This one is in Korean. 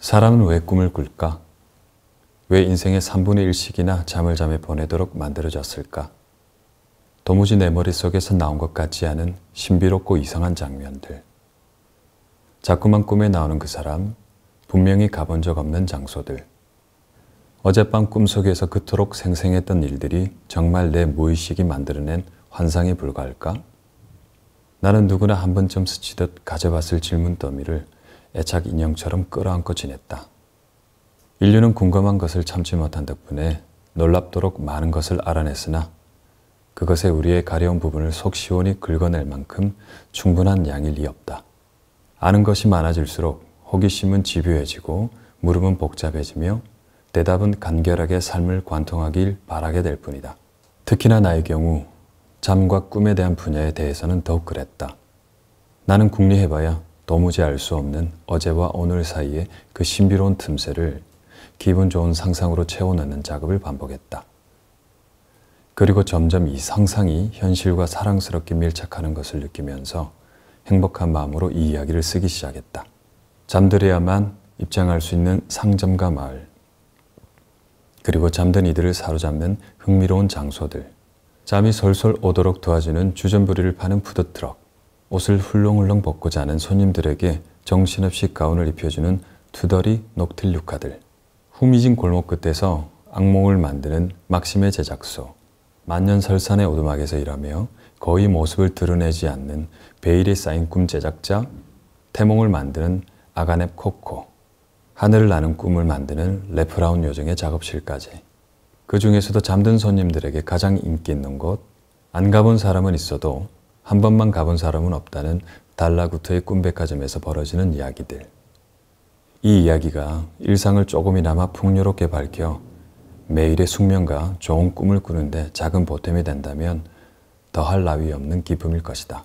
사람은 왜 꿈을 꿀까? 왜 인생의 3분의 1씩이나 잠을 잠에 보내도록 만들어졌을까? 도무지 내 머릿속에서 나온 것 같지 않은 신비롭고 이상한 장면들. 자꾸만 꿈에 나오는 그 사람, 분명히 가본 적 없는 장소들. 어젯밤 꿈속에서 그토록 생생했던 일들이 정말 내 무의식이 만들어낸 환상에 불과할까? 나는 누구나 한 번쯤 스치듯 가져봤을 질문 더미를 애착 인형처럼 끌어안고 지냈다. 인류는 궁금한 것을 참지 못한 덕분에 놀랍도록 많은 것을 알아냈으나 그것에 우리의 가려운 부분을 속 시원히 긁어낼 만큼 충분한 양일 리 없다. 아는 것이 많아질수록 호기심은 집요해지고 물음은 복잡해지며 대답은 간결하게 삶을 관통하길 바라게 될 뿐이다. 특히나 나의 경우 잠과 꿈에 대한 분야에 대해서는 더욱 그랬다. 나는 궁리해봐야 도무지 알 수 없는 어제와 오늘 사이의 그 신비로운 틈새를 기분 좋은 상상으로 채워넣는 작업을 반복했다. 그리고 점점 이 상상이 현실과 사랑스럽게 밀착하는 것을 느끼면서 행복한 마음으로 이 이야기를 쓰기 시작했다. 잠들어야만 입장할 수 있는 상점과 마을, 그리고 잠든 이들을 사로잡는 흥미로운 장소들, 잠이 솔솔 오도록 도와주는 주전부리를 파는 푸드트럭, 옷을 훌렁훌렁 벗고 자는 손님들에게 정신없이 가운을 입혀주는 투덜이 녹틀유카들 후미진 골목 끝에서 악몽을 만드는 막심의 제작소. 만년설산의 오두막에서 일하며 거의 모습을 드러내지 않는 베일에 쌓인 꿈 제작자 태몽을 만드는 아가넵 코코. 하늘을 나는 꿈을 만드는 레프라운 요정의 작업실까지. 그 중에서도 잠든 손님들에게 가장 인기 있는 곳, 안 가본 사람은 있어도 한 번만 가본 사람은 없다는 달라구터의 꿈백화점에서 벌어지는 이야기들. 이 이야기가 일상을 조금이나마 풍요롭게 밝혀 매일의 숙면과 좋은 꿈을 꾸는데 작은 보탬이 된다면 더할 나위 없는 기쁨일 것이다.